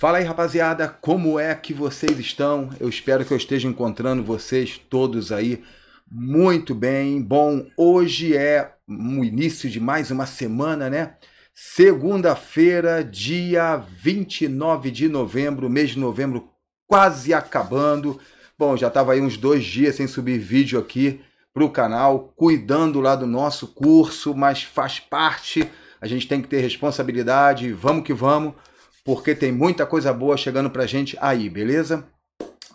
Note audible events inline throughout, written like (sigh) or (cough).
Fala aí, rapaziada, como é que vocês estão? Eu espero que eu esteja encontrando vocês todos aí muito bem. Bom, hoje é o início de mais uma semana, né? Segunda-feira, dia 29 de novembro, mês de novembro quase acabando. Bom, já estava aí uns dois dias sem subir vídeo aqui para o canal, cuidando lá do nosso curso, mas faz parte, a gente tem que ter responsabilidade, vamos que vamos porque tem muita coisa boa chegando pra gente aí, beleza?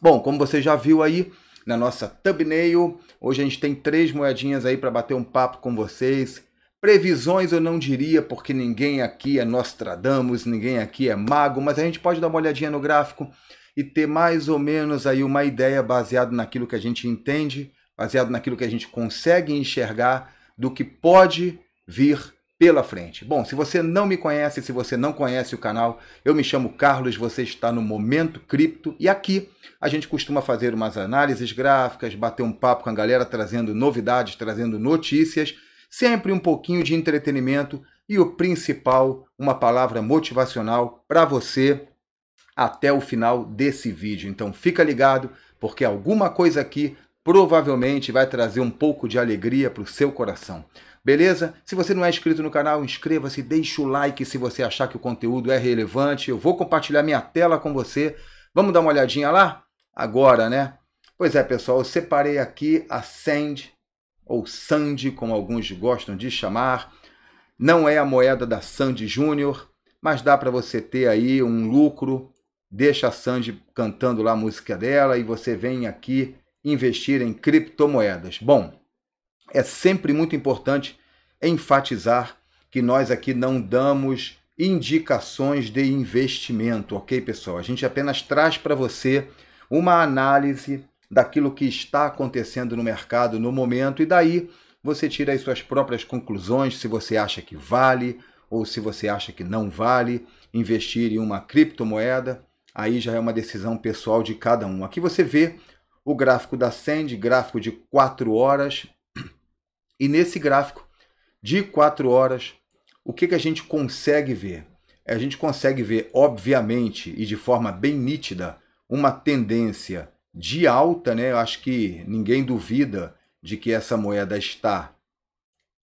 Bom, como você já viu aí na nossa thumbnail, hoje a gente tem três moedinhas aí para bater um papo com vocês. Previsões eu não diria, porque ninguém aqui é Nostradamus, ninguém aqui é mago, mas a gente pode dar uma olhadinha no gráfico e ter mais ou menos aí uma ideia baseado naquilo que a gente entende, baseado naquilo que a gente consegue enxergar do que pode vir pela frente. Bom, se você não me conhece, se você não conhece o canal, eu me chamo Carlos, você está no Momento Cripto e aqui a gente costuma fazer umas análises gráficas, bater um papo com a galera trazendo novidades, trazendo notícias, sempre um pouquinho de entretenimento e o principal, uma palavra motivacional para você até o final desse vídeo. Então fica ligado, porque alguma coisa aqui provavelmente vai trazer um pouco de alegria para o seu coração. Beleza? Se você não é inscrito no canal, inscreva-se, deixa o like se você achar que o conteúdo é relevante. Eu vou compartilhar minha tela com você. Vamos dar uma olhadinha lá? Agora, né? Pois é, pessoal, eu separei aqui a Sand, ou Sand, como alguns gostam de chamar. Não é a moeda da Sandy Júnior, mas dá para você ter aí um lucro. Deixa a Sandy cantando lá a música dela e você vem aqui investir em criptomoedas. Bom, é sempre muito importante enfatizar que nós aqui não damos indicações de investimento, ok, pessoal? A gente apenas traz para você uma análise daquilo que está acontecendo no mercado no momento e daí você tira as suas próprias conclusões se você acha que vale ou se você acha que não vale investir em uma criptomoeda. Aí já é uma decisão pessoal de cada um. Aqui você vê o gráfico da Send, gráfico de 4 horas, e nesse gráfico de 4 horas, o que, que a gente consegue ver? A gente consegue ver, obviamente, e de forma bem nítida, uma tendência de alta, né? Eu acho que ninguém duvida de que essa moeda está,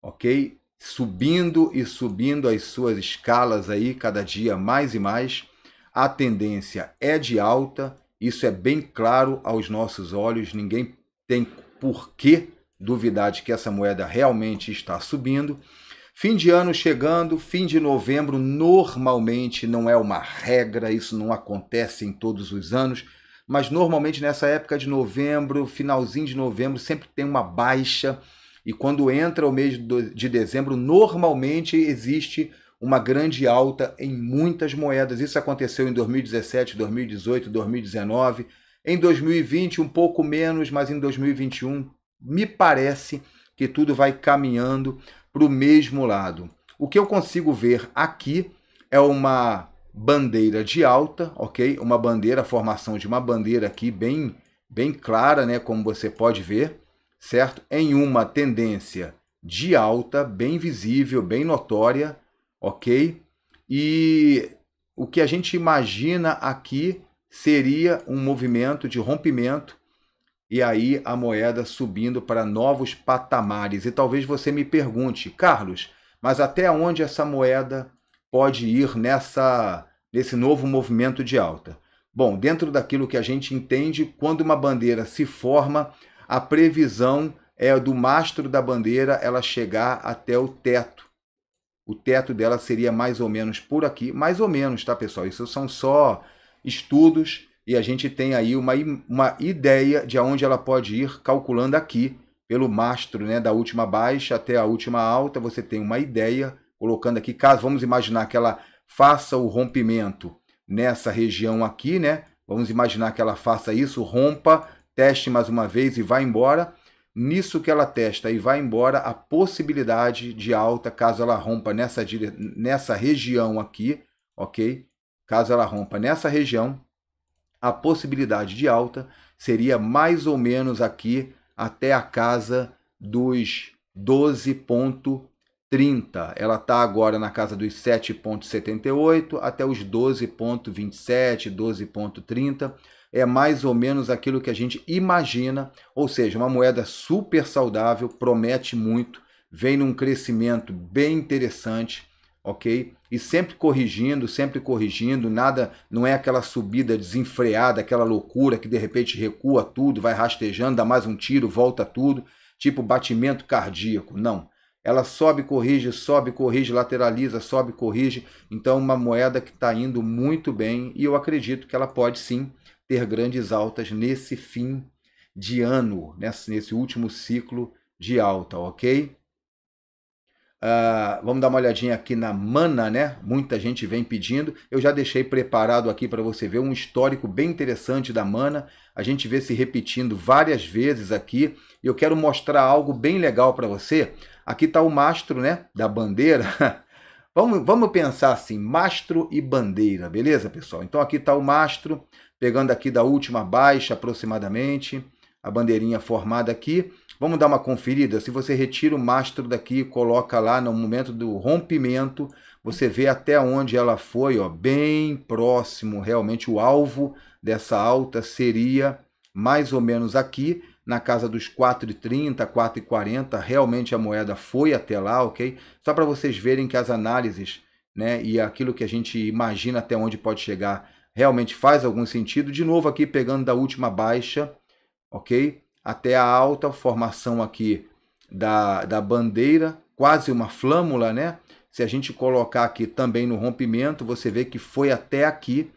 ok? Subindo e subindo as suas escalas aí cada dia mais e mais. A tendência é de alta, isso é bem claro aos nossos olhos, ninguém tem por que duvidar de que essa moeda realmente está subindo. Fim de ano chegando, fim de novembro normalmente não é uma regra, isso não acontece em todos os anos, mas normalmente nessa época de novembro, finalzinho de novembro, sempre tem uma baixa e quando entra o mês de dezembro, normalmente existe uma grande alta em muitas moedas. Isso aconteceu em 2017, 2018, 2019, em 2020 um pouco menos, mas em 2021 me parece que tudo vai caminhando para o mesmo lado. O que eu consigo ver aqui é uma bandeira de alta, ok? Uma bandeira, a formação de uma bandeira aqui bem, bem clara, né? Como você pode ver, certo? Em uma tendência de alta, bem visível, bem notória, ok? E o que a gente imagina aqui seria um movimento de rompimento e aí a moeda subindo para novos patamares. E talvez você me pergunte, Carlos, mas até onde essa moeda pode ir nessa nesse novo movimento de alta? Bom, dentro daquilo que a gente entende, quando uma bandeira se forma, a previsão é do mastro da bandeira ela chegar até o teto. O teto dela seria mais ou menos por aqui, mais ou menos, tá, pessoal? Isso são só estudos e a gente tem aí uma, uma ideia de aonde ela pode ir calculando aqui pelo mastro né, da última baixa até a última alta, você tem uma ideia, colocando aqui, caso vamos imaginar que ela faça o rompimento nessa região aqui, né? Vamos imaginar que ela faça isso, rompa, teste mais uma vez e vá embora. Nisso que ela testa e vai embora, a possibilidade de alta, caso ela rompa nessa, dire... nessa região aqui, ok? Caso ela rompa nessa região, a possibilidade de alta seria mais ou menos aqui até a casa dos 12,30. Ela está agora na casa dos 7,78 até os 12,27, 12,30. É mais ou menos aquilo que a gente imagina, ou seja, uma moeda super saudável, promete muito, vem num crescimento bem interessante, ok? e sempre corrigindo, sempre corrigindo, nada, não é aquela subida desenfreada, aquela loucura que de repente recua tudo, vai rastejando, dá mais um tiro, volta tudo, tipo batimento cardíaco. Não. Ela sobe, corrige, sobe, corrige, lateraliza, sobe, corrige. Então, uma moeda que está indo muito bem e eu acredito que ela pode sim ter grandes altas nesse fim de ano, nesse, nesse último ciclo de alta, ok? Uh, vamos dar uma olhadinha aqui na mana, né? Muita gente vem pedindo. Eu já deixei preparado aqui para você ver um histórico bem interessante da mana. A gente vê se repetindo várias vezes aqui. E eu quero mostrar algo bem legal para você. Aqui está o mastro, né? Da bandeira. (laughs) vamos, vamos pensar assim, mastro e bandeira, beleza, pessoal? Então aqui está o mastro, pegando aqui da última baixa aproximadamente, a bandeirinha formada aqui. Vamos dar uma conferida? Se você retira o mastro daqui e coloca lá no momento do rompimento, você vê até onde ela foi, ó, bem próximo. Realmente o alvo dessa alta seria mais ou menos aqui, na casa dos 4,30, 4,40. Realmente a moeda foi até lá, ok? Só para vocês verem que as análises né, e aquilo que a gente imagina até onde pode chegar realmente faz algum sentido. De novo aqui pegando da última baixa, ok? até a alta formação aqui da, da bandeira, quase uma flâmula, né? Se a gente colocar aqui também no rompimento, você vê que foi até aqui,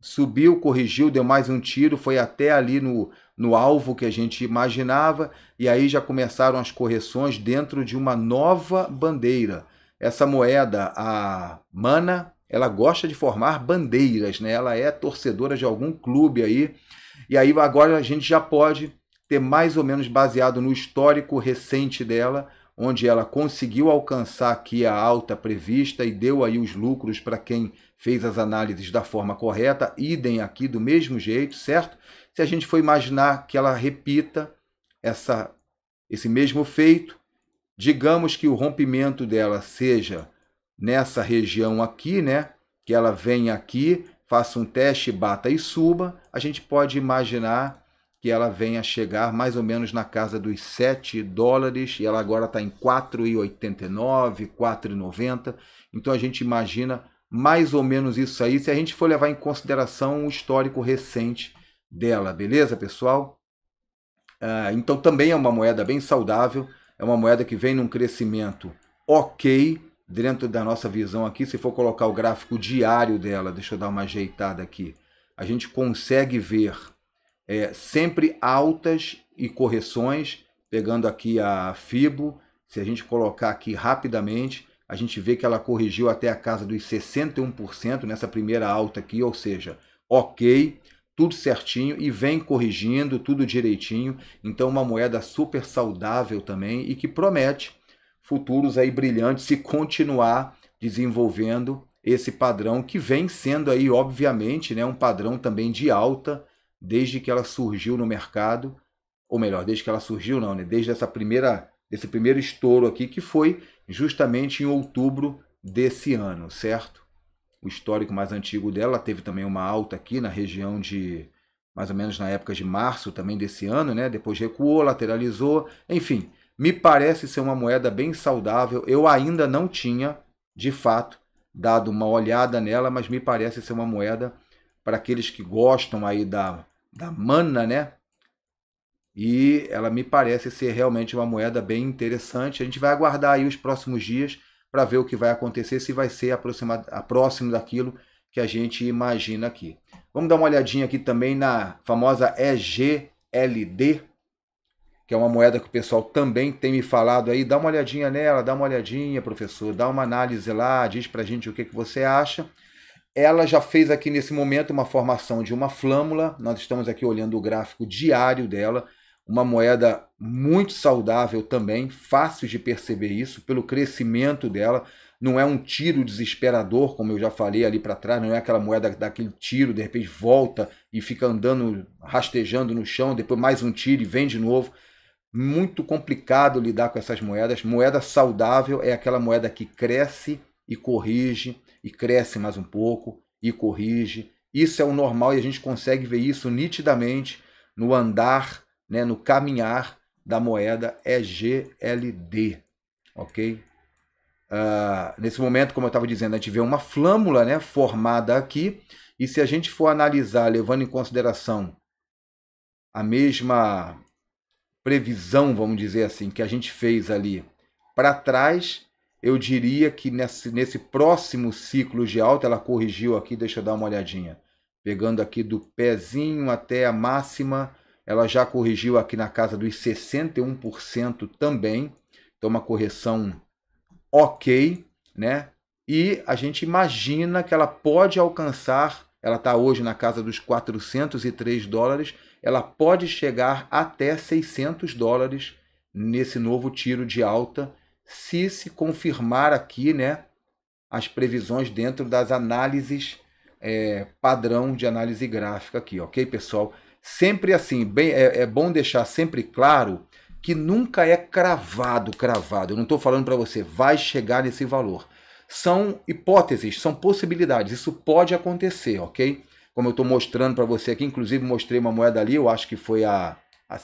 subiu, corrigiu, deu mais um tiro, foi até ali no, no alvo que a gente imaginava, e aí já começaram as correções dentro de uma nova bandeira. Essa moeda, a Mana, ela gosta de formar bandeiras, né? Ela é torcedora de algum clube aí. E aí agora a gente já pode ser mais ou menos baseado no histórico recente dela, onde ela conseguiu alcançar aqui a alta prevista e deu aí os lucros para quem fez as análises da forma correta, idem aqui do mesmo jeito, certo? Se a gente for imaginar que ela repita essa, esse mesmo feito, digamos que o rompimento dela seja nessa região aqui, né? Que ela venha aqui, faça um teste, bata e suba, a gente pode imaginar que ela venha chegar mais ou menos na casa dos 7 dólares e ela agora está em 4,89, 4,90. Então a gente imagina mais ou menos isso aí se a gente for levar em consideração o histórico recente dela, beleza, pessoal? Ah, então também é uma moeda bem saudável, é uma moeda que vem num crescimento ok dentro da nossa visão aqui. Se for colocar o gráfico diário dela, deixa eu dar uma ajeitada aqui, a gente consegue ver é, sempre altas e correções, pegando aqui a FIBO, se a gente colocar aqui rapidamente, a gente vê que ela corrigiu até a casa dos 61% nessa primeira alta aqui, ou seja, ok, tudo certinho e vem corrigindo tudo direitinho. Então, uma moeda super saudável também e que promete futuros aí brilhantes se continuar desenvolvendo esse padrão que vem sendo aí, obviamente, né, um padrão também de alta desde que ela surgiu no mercado, ou melhor, desde que ela surgiu não, né? desde essa primeira, esse primeiro estouro aqui que foi justamente em outubro desse ano, certo? O histórico mais antigo dela teve também uma alta aqui na região de mais ou menos na época de março também desse ano, né? Depois recuou, lateralizou, enfim, me parece ser uma moeda bem saudável. Eu ainda não tinha, de fato, dado uma olhada nela, mas me parece ser uma moeda para aqueles que gostam aí da da mana, né? E ela me parece ser realmente uma moeda bem interessante. A gente vai aguardar aí os próximos dias para ver o que vai acontecer, se vai ser aproximado, próximo daquilo que a gente imagina aqui. Vamos dar uma olhadinha aqui também na famosa EGLD, que é uma moeda que o pessoal também tem me falado aí. Dá uma olhadinha nela, dá uma olhadinha, professor, dá uma análise lá, diz para a gente o que, que você acha. Ela já fez aqui nesse momento uma formação de uma flâmula. Nós estamos aqui olhando o gráfico diário dela, uma moeda muito saudável também, fácil de perceber isso pelo crescimento dela. Não é um tiro desesperador, como eu já falei ali para trás, não é aquela moeda daquele tiro, de repente volta e fica andando, rastejando no chão, depois mais um tiro e vem de novo. Muito complicado lidar com essas moedas. Moeda saudável é aquela moeda que cresce e corrige e cresce mais um pouco e corrige. Isso é o normal e a gente consegue ver isso nitidamente no andar, né, no caminhar da moeda EGLD, é ok? Uh, nesse momento, como eu estava dizendo, a gente vê uma flâmula né, formada aqui, e se a gente for analisar, levando em consideração a mesma previsão, vamos dizer assim, que a gente fez ali para trás, eu diria que nesse, nesse próximo ciclo de alta, ela corrigiu aqui, deixa eu dar uma olhadinha. Pegando aqui do pezinho até a máxima, ela já corrigiu aqui na casa dos 61% também. Então, uma correção ok, né? E a gente imagina que ela pode alcançar, ela está hoje na casa dos 403 dólares, ela pode chegar até 600 dólares nesse novo tiro de alta se se confirmar aqui né, as previsões dentro das análises é, padrão de análise gráfica aqui, ok, pessoal? Sempre assim, bem, é, é bom deixar sempre claro que nunca é cravado, cravado. Eu não estou falando para você, vai chegar nesse valor. São hipóteses, são possibilidades. Isso pode acontecer, ok? Como eu estou mostrando para você aqui, inclusive mostrei uma moeda ali, eu acho que foi a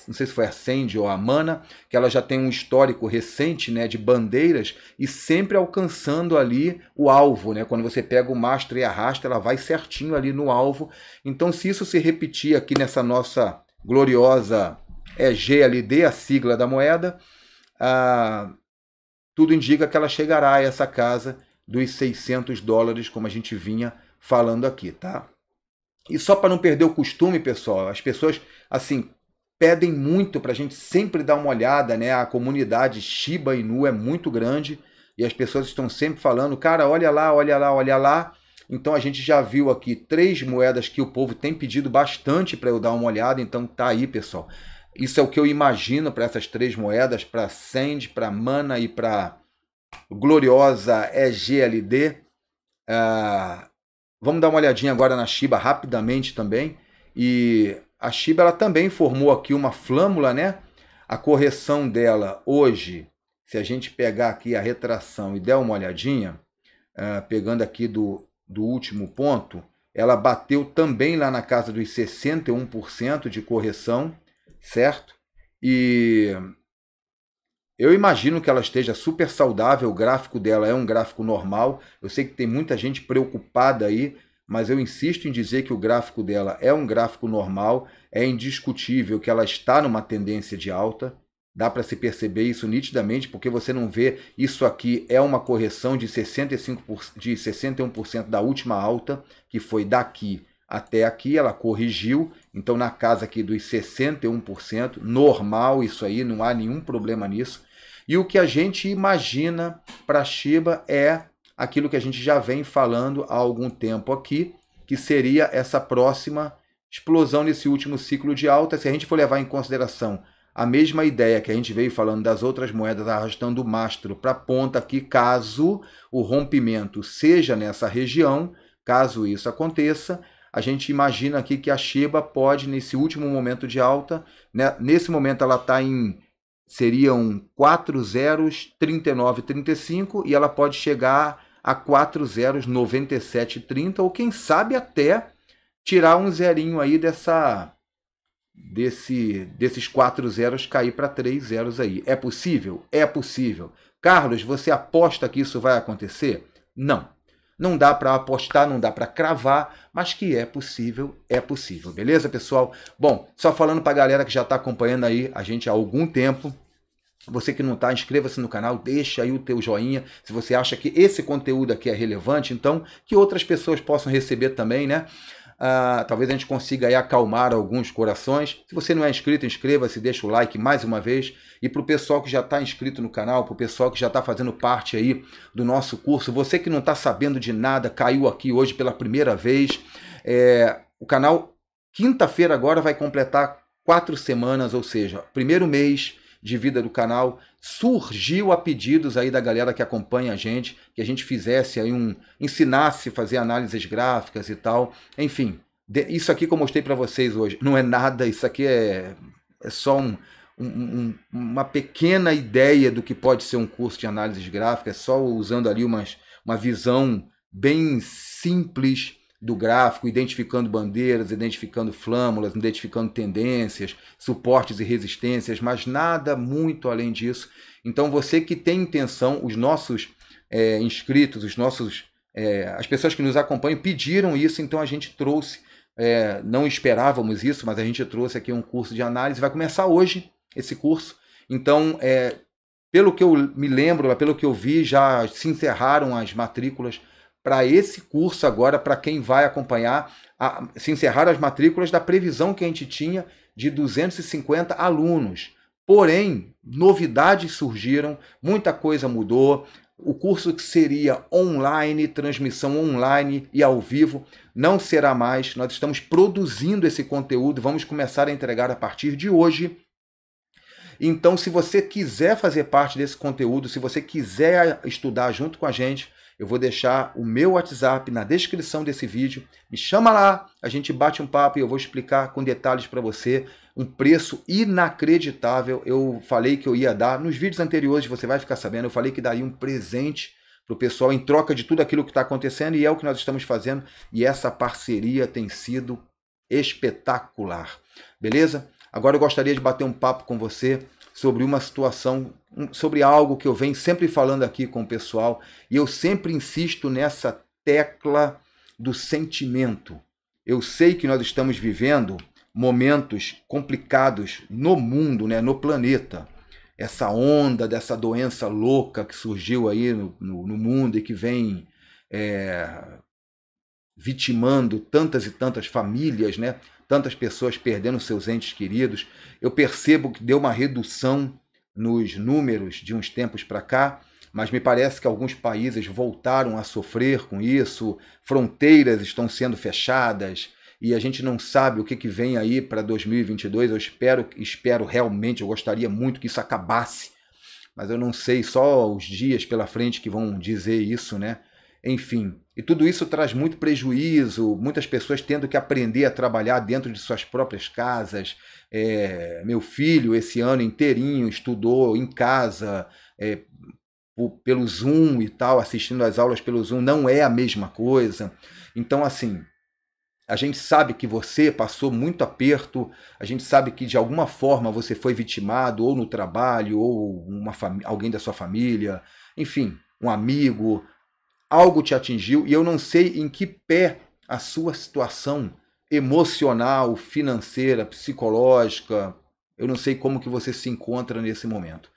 não sei se foi a Sandy ou a Mana, que ela já tem um histórico recente né, de bandeiras e sempre alcançando ali o alvo. Né? Quando você pega o mastro e arrasta, ela vai certinho ali no alvo. Então, se isso se repetir aqui nessa nossa gloriosa é, GLD, a sigla da moeda, ah, tudo indica que ela chegará a essa casa dos 600 dólares, como a gente vinha falando aqui, tá? E só para não perder o costume, pessoal, as pessoas, assim, pedem muito para a gente sempre dar uma olhada, né? A comunidade Shiba Inu é muito grande e as pessoas estão sempre falando, cara, olha lá, olha lá, olha lá. Então a gente já viu aqui três moedas que o povo tem pedido bastante para eu dar uma olhada, então tá aí, pessoal. Isso é o que eu imagino para essas três moedas, para Send, para Mana e para gloriosa EGLD. Uh, ah, vamos dar uma olhadinha agora na Shiba rapidamente também. E a Shiba ela também formou aqui uma flâmula, né? A correção dela hoje, se a gente pegar aqui a retração e der uma olhadinha, uh, pegando aqui do, do último ponto, ela bateu também lá na casa dos 61% de correção, certo? E eu imagino que ela esteja super saudável, o gráfico dela é um gráfico normal. Eu sei que tem muita gente preocupada aí mas eu insisto em dizer que o gráfico dela é um gráfico normal, é indiscutível que ela está numa tendência de alta. Dá para se perceber isso nitidamente, porque você não vê isso aqui é uma correção de 65% de 61% da última alta, que foi daqui até aqui, ela corrigiu, então na casa aqui dos 61%, normal isso aí, não há nenhum problema nisso. E o que a gente imagina para Shiba é aquilo que a gente já vem falando há algum tempo aqui, que seria essa próxima explosão nesse último ciclo de alta. Se a gente for levar em consideração a mesma ideia que a gente veio falando das outras moedas arrastando o mastro para a ponta aqui, caso o rompimento seja nessa região, caso isso aconteça, a gente imagina aqui que a Sheba pode, nesse último momento de alta, né, nesse momento ela está em seriam 4 zeros, 39, 35, e ela pode chegar a 409730 ou quem sabe até tirar um zerinho aí dessa desse desses quatro zeros cair para três zeros aí. É possível? É possível. Carlos, você aposta que isso vai acontecer? Não. Não dá para apostar, não dá para cravar, mas que é possível, é possível. Beleza, pessoal? Bom, só falando para a galera que já está acompanhando aí a gente há algum tempo, você que não está, inscreva-se no canal, deixa aí o teu joinha. Se você acha que esse conteúdo aqui é relevante, então que outras pessoas possam receber também, né? Uh, talvez a gente consiga aí acalmar alguns corações. Se você não é inscrito, inscreva-se, deixa o like mais uma vez. E para o pessoal que já está inscrito no canal, para o pessoal que já está fazendo parte aí do nosso curso, você que não está sabendo de nada, caiu aqui hoje pela primeira vez, é, o canal quinta-feira agora vai completar quatro semanas, ou seja, primeiro mês de vida do canal, surgiu a pedidos aí da galera que acompanha a gente, que a gente fizesse aí um, ensinasse a fazer análises gráficas e tal. Enfim, de, isso aqui que eu mostrei para vocês hoje não é nada, isso aqui é, é só um, um, uma pequena ideia do que pode ser um curso de análises gráficas, só usando ali umas, uma visão bem simples do gráfico, identificando bandeiras, identificando flâmulas, identificando tendências, suportes e resistências, mas nada muito além disso. Então, você que tem intenção, os nossos é, inscritos, os nossos, é, as pessoas que nos acompanham pediram isso, então a gente trouxe. É, não esperávamos isso, mas a gente trouxe aqui um curso de análise. Vai começar hoje esse curso. Então, é, pelo que eu me lembro, pelo que eu vi, já se encerraram as matrículas para esse curso agora, para quem vai acompanhar, a, se encerrar as matrículas da previsão que a gente tinha de 250 alunos. Porém, novidades surgiram, muita coisa mudou. O curso que seria online, transmissão online e ao vivo, não será mais. Nós estamos produzindo esse conteúdo, vamos começar a entregar a partir de hoje. Então, se você quiser fazer parte desse conteúdo, se você quiser estudar junto com a gente, eu vou deixar o meu WhatsApp na descrição desse vídeo. Me chama lá, a gente bate um papo e eu vou explicar com detalhes para você um preço inacreditável. Eu falei que eu ia dar. Nos vídeos anteriores você vai ficar sabendo, eu falei que daria um presente para o pessoal em troca de tudo aquilo que está acontecendo e é o que nós estamos fazendo. E essa parceria tem sido espetacular. Beleza? Agora eu gostaria de bater um papo com você sobre uma situação, sobre algo que eu venho sempre falando aqui com o pessoal, e eu sempre insisto nessa tecla do sentimento. Eu sei que nós estamos vivendo momentos complicados no mundo, né, no planeta. Essa onda dessa doença louca que surgiu aí no, no, no mundo e que vem é, vitimando tantas e tantas famílias, né? tantas pessoas perdendo seus entes queridos. Eu percebo que deu uma redução nos números de uns tempos para cá, mas me parece que alguns países voltaram a sofrer com isso, fronteiras estão sendo fechadas e a gente não sabe o que, que vem aí para 2022. Eu espero, espero realmente, eu gostaria muito que isso acabasse, mas eu não sei, só os dias pela frente que vão dizer isso, né? Enfim, e tudo isso traz muito prejuízo, muitas pessoas tendo que aprender a trabalhar dentro de suas próprias casas. É, meu filho, esse ano inteirinho, estudou em casa, é, pelo Zoom e tal, assistindo às aulas pelo Zoom, não é a mesma coisa. Então, assim, a gente sabe que você passou muito aperto, a gente sabe que de alguma forma você foi vitimado, ou no trabalho, ou uma alguém da sua família, enfim, um amigo, algo te atingiu e eu não sei em que pé a sua situação emocional, financeira, psicológica, eu não sei como que você se encontra nesse momento.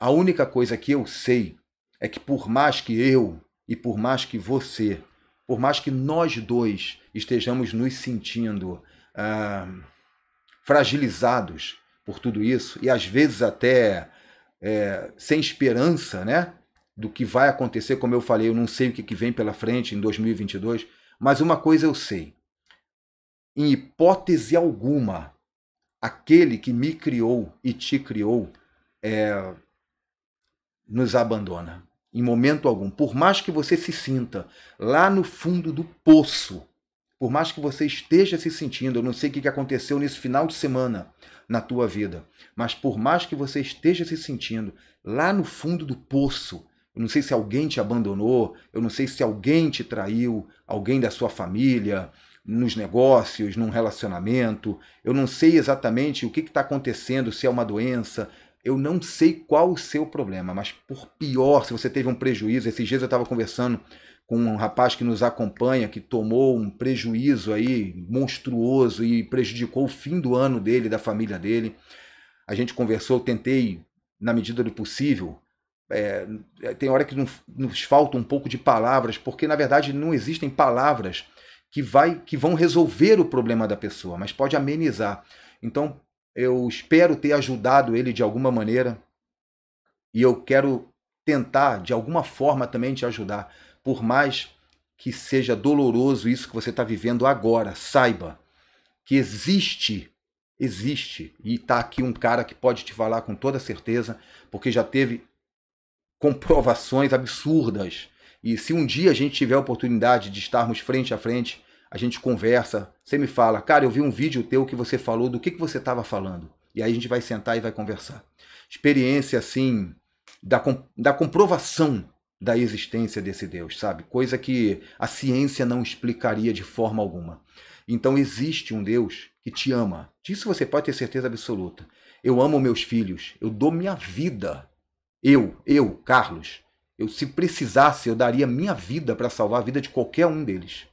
A única coisa que eu sei é que por mais que eu e por mais que você, por mais que nós dois estejamos nos sentindo ah, fragilizados por tudo isso e às vezes até é, sem esperança, né? do que vai acontecer, como eu falei, eu não sei o que vem pela frente em 2022, mas uma coisa eu sei. Em hipótese alguma, aquele que me criou e te criou é, nos abandona. Em momento algum. Por mais que você se sinta lá no fundo do poço, por mais que você esteja se sentindo, eu não sei o que aconteceu nesse final de semana na tua vida, mas por mais que você esteja se sentindo lá no fundo do poço, eu não sei se alguém te abandonou, eu não sei se alguém te traiu, alguém da sua família, nos negócios, num relacionamento, eu não sei exatamente o que está acontecendo, se é uma doença, eu não sei qual o seu problema, mas por pior, se você teve um prejuízo, esses dias eu estava conversando com um rapaz que nos acompanha, que tomou um prejuízo aí monstruoso e prejudicou o fim do ano dele, da família dele. A gente conversou, tentei, na medida do possível, é, é, tem hora que nos, nos falta um pouco de palavras, porque na verdade não existem palavras que, vai, que vão resolver o problema da pessoa, mas pode amenizar. Então, eu espero ter ajudado ele de alguma maneira e eu quero tentar de alguma forma também te ajudar, por mais que seja doloroso isso que você está vivendo agora. Saiba que existe, existe e está aqui um cara que pode te falar com toda certeza, porque já teve comprovações absurdas. E se um dia a gente tiver a oportunidade de estarmos frente a frente, a gente conversa, você me fala, cara, eu vi um vídeo teu que você falou do que, que você estava falando. E aí a gente vai sentar e vai conversar. Experiência, assim, da, da comprovação da existência desse Deus, sabe? Coisa que a ciência não explicaria de forma alguma. Então existe um Deus que te ama. Disso você pode ter certeza absoluta. Eu amo meus filhos, eu dou minha vida eu, eu, Carlos, eu se precisasse, eu daria minha vida para salvar a vida de qualquer um deles.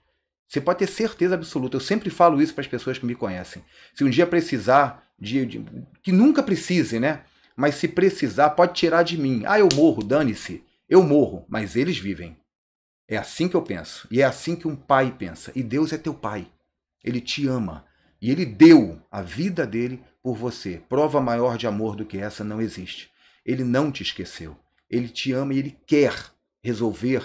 Você pode ter certeza absoluta. Eu sempre falo isso para as pessoas que me conhecem. Se um dia precisar de, de, que nunca precise, né? Mas se precisar, pode tirar de mim. Ah, eu morro, dane-se. Eu morro, mas eles vivem. É assim que eu penso e é assim que um pai pensa. E Deus é teu pai. Ele te ama e ele deu a vida dele por você. Prova maior de amor do que essa não existe. Ele não te esqueceu. Ele te ama e ele quer resolver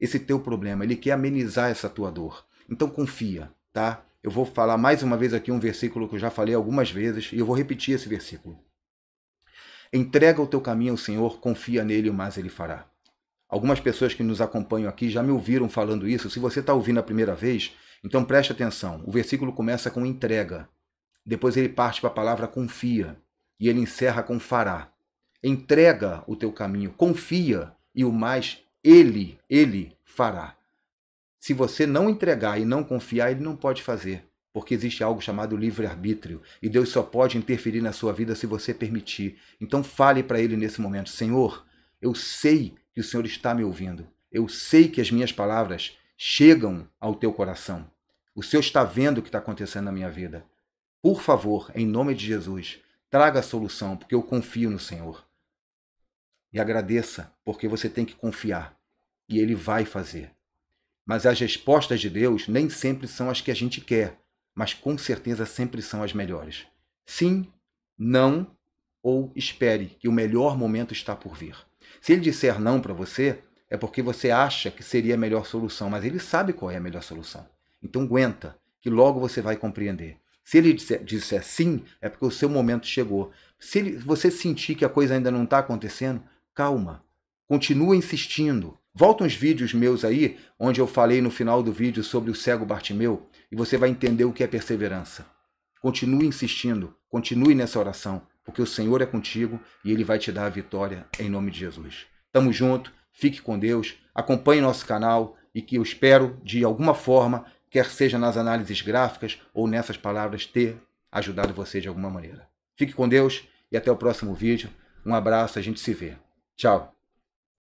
esse teu problema, ele quer amenizar essa tua dor. Então confia, tá? Eu vou falar mais uma vez aqui um versículo que eu já falei algumas vezes e eu vou repetir esse versículo. Entrega o teu caminho ao Senhor, confia nele, mas ele fará. Algumas pessoas que nos acompanham aqui já me ouviram falando isso. Se você está ouvindo a primeira vez, então preste atenção. O versículo começa com entrega. Depois ele parte para a palavra confia. E ele encerra com fará. Entrega o teu caminho, confia e o mais ele, ele fará. Se você não entregar e não confiar, ele não pode fazer, porque existe algo chamado livre-arbítrio e Deus só pode interferir na sua vida se você permitir. Então fale para ele nesse momento: Senhor, eu sei que o Senhor está me ouvindo. Eu sei que as minhas palavras chegam ao teu coração. O Senhor está vendo o que está acontecendo na minha vida. Por favor, em nome de Jesus, traga a solução, porque eu confio no Senhor e agradeça, porque você tem que confiar e ele vai fazer. Mas as respostas de Deus nem sempre são as que a gente quer, mas com certeza sempre são as melhores. Sim, não ou espere que o melhor momento está por vir. Se ele disser não para você, é porque você acha que seria a melhor solução, mas ele sabe qual é a melhor solução. Então aguenta, que logo você vai compreender. Se ele disser, disser sim, é porque o seu momento chegou. Se ele, você sentir que a coisa ainda não está acontecendo, Calma. Continua insistindo. Volta uns vídeos meus aí, onde eu falei no final do vídeo sobre o cego Bartimeu, e você vai entender o que é perseverança. Continue insistindo, continue nessa oração, porque o Senhor é contigo e ele vai te dar a vitória em nome de Jesus. Tamo junto, fique com Deus, acompanhe nosso canal e que eu espero de alguma forma, quer seja nas análises gráficas ou nessas palavras, ter ajudado você de alguma maneira. Fique com Deus e até o próximo vídeo. Um abraço, a gente se vê. Tchau.